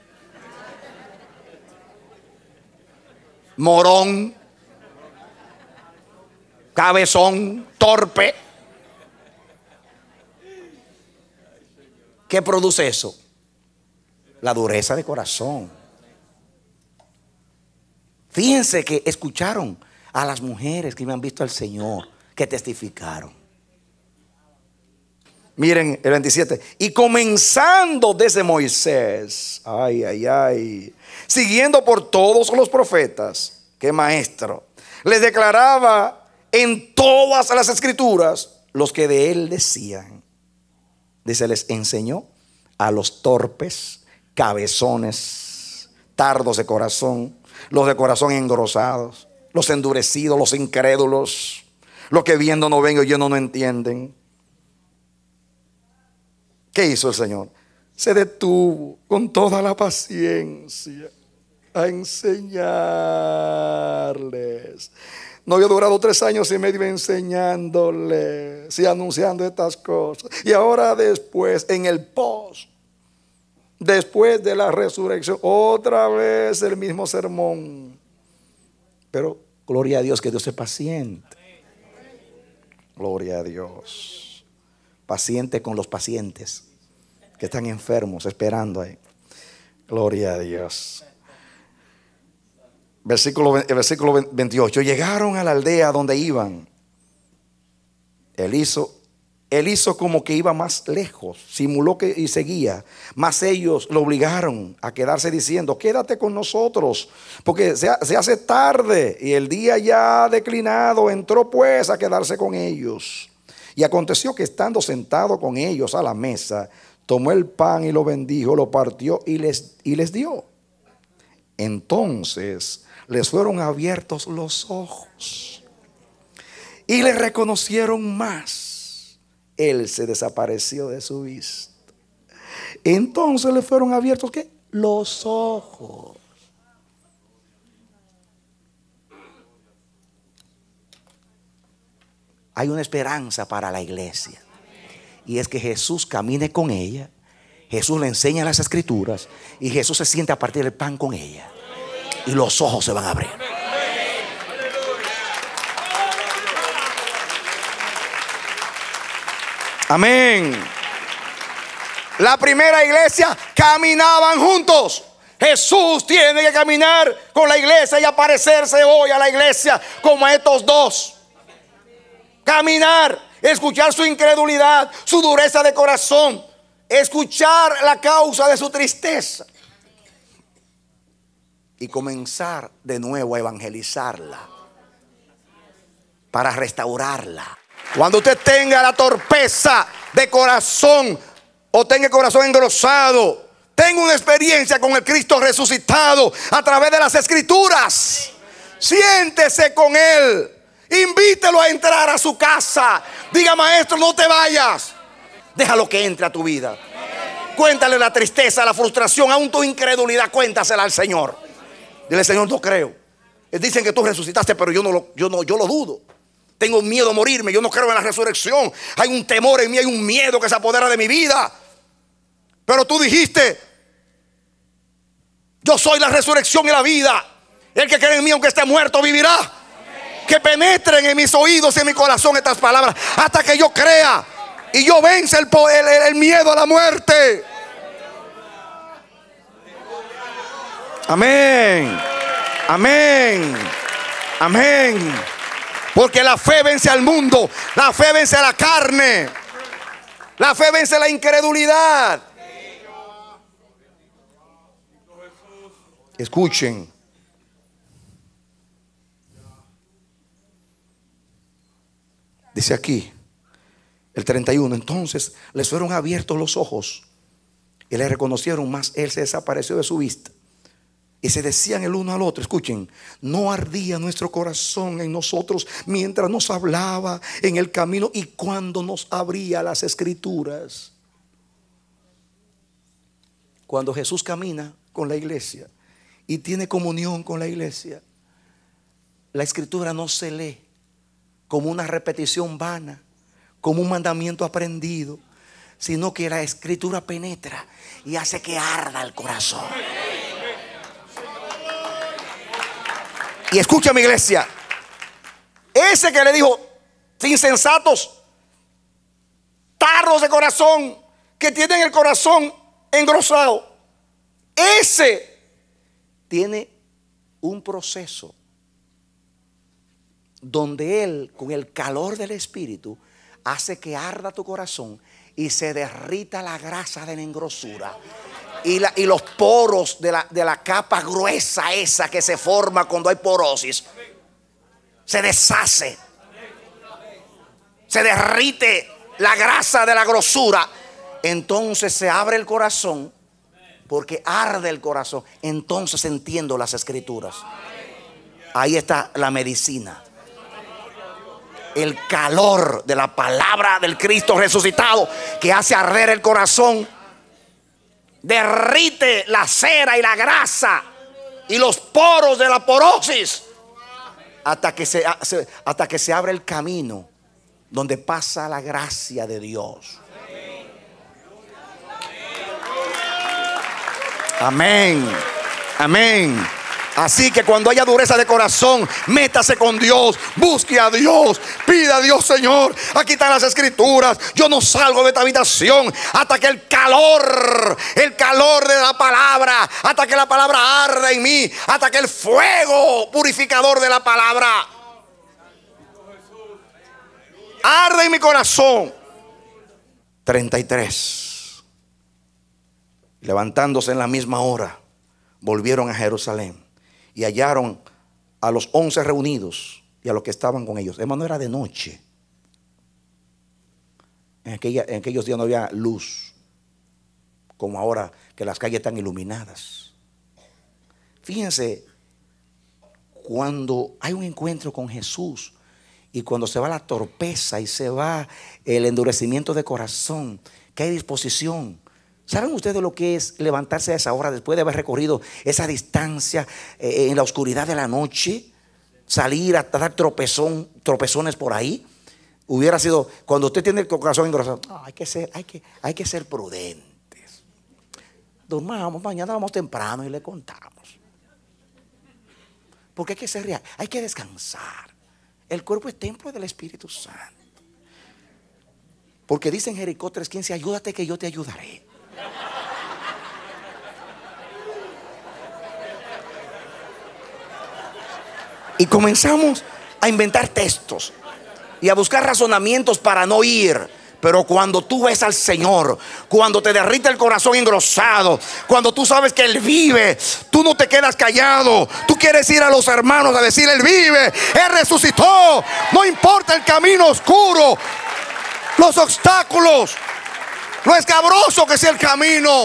Morón, cabezón, torpe. ¿Qué produce eso? La dureza de corazón. Fíjense que escucharon a las mujeres que me han visto al Señor, que testificaron. Miren el 27. Y comenzando desde Moisés, ay, ay, ay, siguiendo por todos los profetas, qué maestro, les declaraba en todas las escrituras los que de él decían. Dice, les enseñó a los torpes, cabezones, tardos de corazón, los de corazón engrosados, los endurecidos, los incrédulos, los que viendo no ven, y oyendo no entienden ¿Qué hizo el Señor? Se detuvo con toda la paciencia a enseñarles. No había durado tres años y medio enseñándoles y anunciando estas cosas. Y ahora después, en el post, después de la resurrección, otra vez el mismo sermón. Pero gloria a Dios que Dios es paciente. Gloria a Dios. Paciente con los pacientes que están enfermos, esperando ahí. Gloria a Dios. Versículo, versículo 28. Llegaron a la aldea donde iban. Él hizo, hizo como que iba más lejos, simuló que y seguía. Mas ellos lo obligaron a quedarse diciendo, quédate con nosotros, porque se, se hace tarde y el día ya ha declinado. Entró pues a quedarse con ellos. Y aconteció que estando sentado con ellos a la mesa, tomó el pan y lo bendijo, lo partió y les, y les dio. Entonces les fueron abiertos los ojos y le reconocieron más. Él se desapareció de su vista. Entonces le fueron abiertos ¿qué? los ojos. Hay una esperanza para la iglesia y es que Jesús camine con ella. Jesús le enseña las escrituras y Jesús se siente a partir del pan con ella. Y los ojos se van a abrir. Amén. La primera iglesia caminaban juntos. Jesús tiene que caminar con la iglesia y aparecerse hoy a la iglesia como a estos dos. Caminar escuchar su incredulidad, su dureza de corazón, escuchar la causa de su tristeza y comenzar de nuevo a evangelizarla para restaurarla. Cuando usted tenga la torpeza de corazón o tenga corazón engrosado, tenga una experiencia con el Cristo resucitado a través de las escrituras. Siéntese con Él. Invítelo a entrar a su casa. Diga, maestro, no te vayas. Déjalo que entre a tu vida. Cuéntale la tristeza, la frustración, aún tu incredulidad, cuéntasela al Señor. Dile, Señor, no creo. Eh, dicen que tú resucitaste, pero yo no lo, yo no, yo lo dudo. Tengo miedo a morirme, yo no creo en la resurrección. Hay un temor en mí, hay un miedo que se apodera de mi vida. Pero tú dijiste, yo soy la resurrección y la vida. El que cree en mí, aunque esté muerto, vivirá que penetren en mis oídos y en mi corazón estas palabras, hasta que yo crea y yo vence el, miedo a la muerte. Amén. Amén. Amén. Porque la fe vence al mundo, la fe vence a la carne, la fe vence a la incredulidad. Escuchen. Dice aquí, el 31, entonces les fueron abiertos los ojos y le reconocieron, más él se desapareció de su vista. Y se decían el uno al otro, escuchen, no ardía nuestro corazón en nosotros mientras nos hablaba en el camino y cuando nos abría las escrituras. Cuando Jesús camina con la iglesia y tiene comunión con la iglesia, la escritura no se lee, como una repetición vana, como un mandamiento aprendido, sino que la escritura penetra y hace que arda el corazón. Y escucha mi iglesia, ese que le dijo, insensatos, tarros de corazón, que tienen el corazón engrosado, ese tiene un proceso donde Él, con el calor del Espíritu, hace que arda tu corazón y se derrita la grasa de la engrosura. Y, los poros de la, de la capa gruesa esa que se forma cuando hay porosis se deshace, se derrite la grasa de la grosura. Entonces se abre el corazón porque arde el corazón. Entonces entiendo las escrituras. Ahí está la medicina el calor de la palabra del Cristo resucitado que hace arder el corazón, derrite la cera y la grasa y los poros de la porosis hasta que se, hasta que se abre el camino donde pasa la gracia de Dios. Amén. Amén. Así que cuando haya dureza de corazón, métase con Dios, busque a Dios, pida a Dios, Señor. Aquí están las escrituras. Yo no salgo de esta habitación hasta que el calor, el calor de la palabra, hasta que la palabra arda en mí, hasta que el fuego purificador de la palabra arde en mi corazón. 33. Levantándose en la misma hora, volvieron a Jerusalén y hallaron a los once reunidos y a los que estaban con ellos. Hermano, era de noche. En, en aquellos días no había luz, como ahora que las calles están iluminadas. Fíjense, cuando hay un encuentro con Jesús y cuando se va la torpeza y se va el endurecimiento de corazón, que hay disposición, ¿Saben ustedes lo que es levantarse a esa hora después de haber recorrido esa distancia eh, en la oscuridad de la noche? Salir a dar tropezón, tropezones por ahí. Hubiera sido, cuando usted tiene el corazón engrosado, ah, hay, que ser, hay, que, hay que ser prudentes. Dormamos, mañana vamos temprano y le contamos. Porque hay que ser real, hay que descansar. El cuerpo es templo del Espíritu Santo. Porque dice en Jericó 3:15, ayúdate que yo te ayudaré. Y comenzamos a inventar textos y a buscar razonamientos para no ir. Pero cuando tú ves al Señor, cuando te derrite el corazón engrosado, cuando tú sabes que Él vive, tú no te quedas callado. Tú quieres ir a los hermanos a decir, Él vive, Él resucitó. No importa el camino oscuro, los obstáculos, lo escabroso que sea el camino.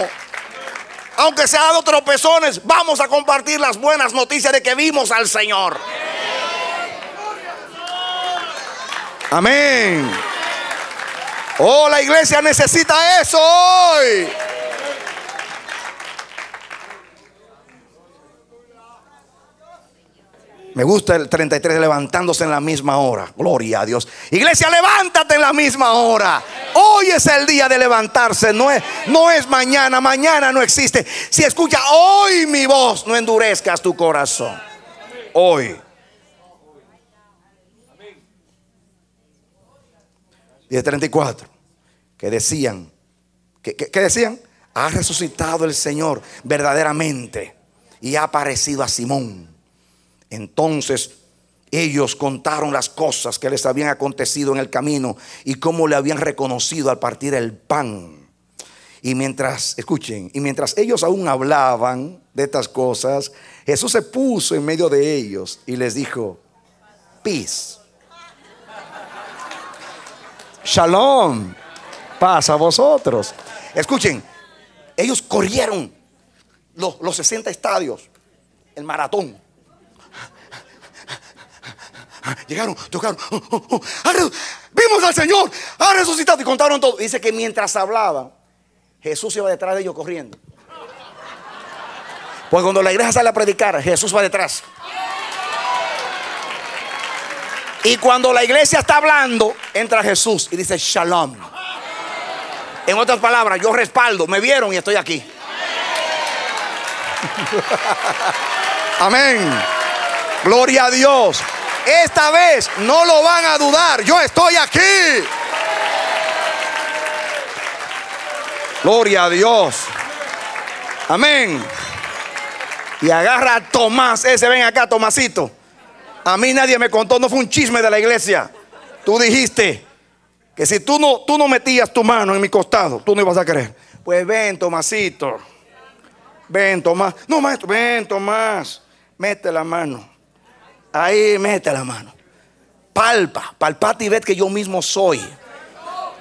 Aunque sea dado tropezones, vamos a compartir las buenas noticias de que vimos al Señor. Amén. Oh, la iglesia necesita eso hoy. Me gusta el 33, levantándose en la misma hora. Gloria a Dios. Iglesia, levántate en la misma hora. Hoy es el día de levantarse. No es, no es mañana. Mañana no existe. Si escucha hoy mi voz, no endurezcas tu corazón. Hoy. 10.34. Que decían. Que, que decían? Ha resucitado el Señor verdaderamente. Y ha aparecido a Simón. Entonces ellos contaron las cosas que les habían acontecido en el camino y cómo le habían reconocido al partir el pan. Y mientras, escuchen, y mientras ellos aún hablaban de estas cosas, Jesús se puso en medio de ellos y les dijo, peace. Shalom, paz a vosotros. Escuchen, ellos corrieron los, los 60 estadios, el maratón. Ah, llegaron, tocaron, oh, oh, oh. Ah, vimos al Señor, ha ah, resucitado y contaron todo. Dice que mientras hablaba, Jesús iba detrás de ellos corriendo. Pues cuando la iglesia sale a predicar, Jesús va detrás. Y cuando la iglesia está hablando, entra Jesús y dice, shalom. En otras palabras, yo respaldo, me vieron y estoy aquí. <laughs> Amén. Gloria a Dios. Esta vez no lo van a dudar. Yo estoy aquí. Gloria a Dios. Amén. Y agarra a Tomás, ese ven acá, Tomasito. A mí nadie me contó, no fue un chisme de la iglesia. Tú dijiste que si tú no, tú no metías tu mano en mi costado, tú no ibas a creer. Pues ven, Tomasito. Ven, Tomás. No, maestro, ven, Tomás. Mete la mano. Ahí mete la mano. Palpa, palpate y ve que yo mismo soy.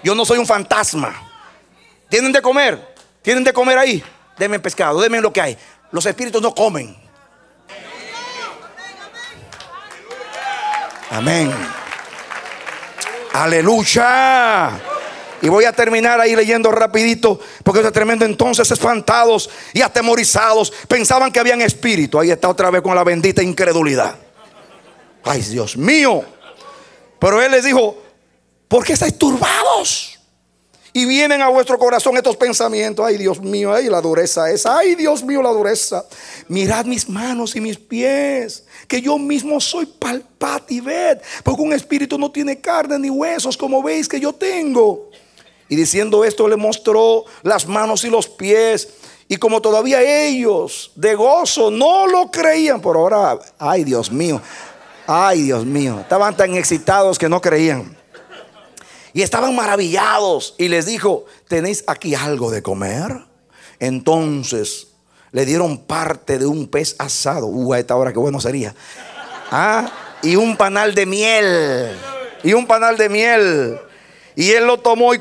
Yo no soy un fantasma. ¿Tienen de comer? ¿Tienen de comer ahí? Denme pescado, denme lo que hay. Los espíritus no comen. Amén. Aleluya. Y voy a terminar ahí leyendo rapidito, porque es tremendo. Entonces, espantados y atemorizados, pensaban que habían espíritu. Ahí está otra vez con la bendita incredulidad. Ay, Dios mío. Pero él les dijo, ¿por qué estáis turbados? Y vienen a vuestro corazón estos pensamientos. Ay, Dios mío, ay, la dureza esa. Ay, Dios mío, la dureza. Mirad mis manos y mis pies, que yo mismo soy palpable. y ved, porque un espíritu no tiene carne ni huesos, como veis que yo tengo. Y diciendo esto le mostró las manos y los pies. Y como todavía ellos de gozo no lo creían, por ahora, ay Dios mío, Ay, Dios mío, estaban tan excitados que no creían. Y estaban maravillados y les dijo, ¿tenéis aquí algo de comer? Entonces le dieron parte de un pez asado. Uh, a esta hora qué bueno sería. Ah, y un panal de miel. Y un panal de miel. Y él lo tomó y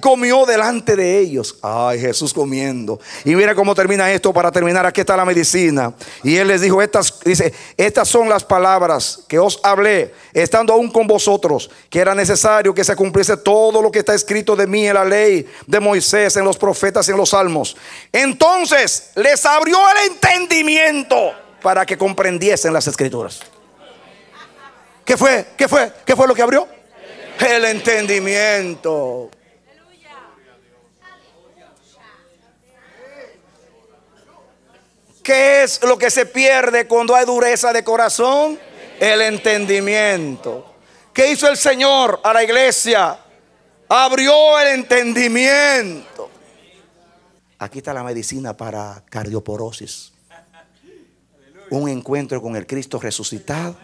comió, delante de ellos. Ay, Jesús comiendo. Y mira cómo termina esto para terminar. Aquí está la medicina. Y él les dijo, estas, dice, estas son las palabras que os hablé, estando aún con vosotros, que era necesario que se cumpliese todo lo que está escrito de mí en la ley de Moisés, en los profetas y en los salmos. Entonces les abrió el entendimiento para que comprendiesen las escrituras. ¿Qué fue? ¿Qué fue? ¿Qué fue lo que abrió? el entendimiento. ¿Qué es lo que se pierde cuando hay dureza de corazón? El entendimiento. ¿Qué hizo el Señor a la iglesia? Abrió el entendimiento. Aquí está la medicina para cardioporosis. Un encuentro con el Cristo resucitado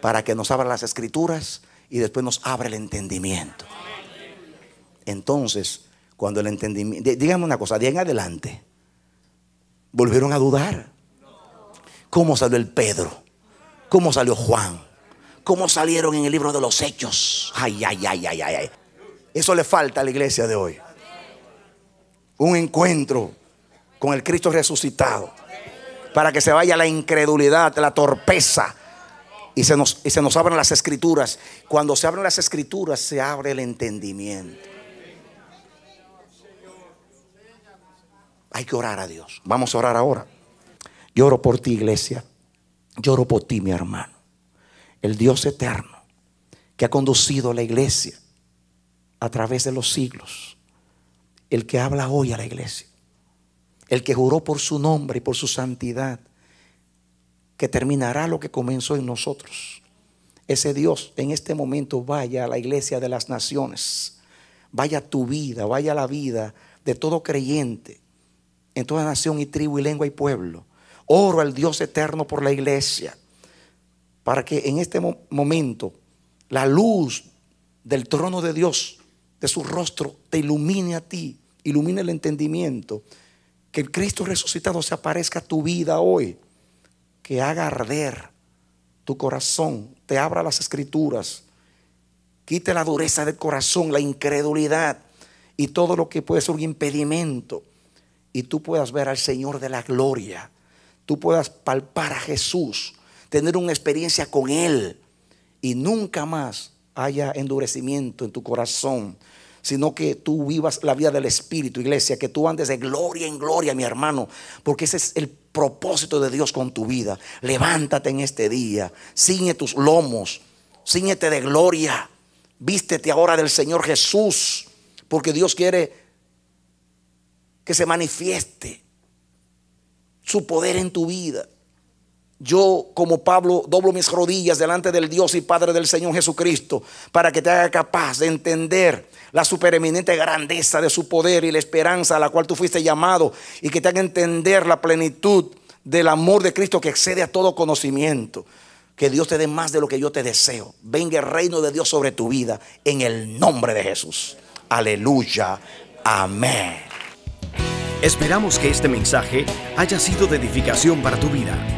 para que nos abran las escrituras y después nos abre el entendimiento. Entonces, cuando el entendimiento, digamos una cosa, de en adelante, volvieron a dudar. ¿Cómo salió el Pedro? ¿Cómo salió Juan? ¿Cómo salieron en el libro de los hechos? Ay, ay, ay, ay, ay. ay. Eso le falta a la iglesia de hoy. Un encuentro con el Cristo resucitado. Para que se vaya la incredulidad, la torpeza, y se nos, abren las escrituras. Cuando se abren las escrituras, se abre el entendimiento. Hay que orar a Dios. Vamos a orar ahora. Lloro por ti, iglesia. Lloro por ti, mi hermano. El Dios eterno que ha conducido a la iglesia a través de los siglos. El que habla hoy a la iglesia. El que juró por su nombre y por su santidad que terminará lo que comenzó en nosotros. Ese Dios en este momento vaya a la iglesia de las naciones, vaya tu vida, vaya a la vida de todo creyente en toda nación y tribu y lengua y pueblo. Oro al Dios eterno por la iglesia, para que en este momento la luz del trono de Dios, de su rostro, te ilumine a ti, ilumine el entendimiento, que el Cristo resucitado se aparezca a tu vida hoy que haga arder tu corazón, te abra las escrituras, quite la dureza del corazón, la incredulidad y todo lo que puede ser un impedimento y tú puedas ver al Señor de la gloria, tú puedas palpar a Jesús, tener una experiencia con Él y nunca más haya endurecimiento en tu corazón, sino que tú vivas la vida del Espíritu, iglesia, que tú andes de gloria en gloria, mi hermano, porque ese es el propósito de Dios con tu vida. Levántate en este día, ciñe tus lomos, ciñete de gloria, vístete ahora del Señor Jesús, porque Dios quiere que se manifieste su poder en tu vida. Yo, como Pablo, doblo mis rodillas delante del Dios y Padre del Señor Jesucristo para que te haga capaz de entender la supereminente grandeza de su poder y la esperanza a la cual tú fuiste llamado y que te haga entender la plenitud del amor de Cristo que excede a todo conocimiento. Que Dios te dé más de lo que yo te deseo. Venga el reino de Dios sobre tu vida en el nombre de Jesús. Aleluya. Amén. Esperamos que este mensaje haya sido de edificación para tu vida.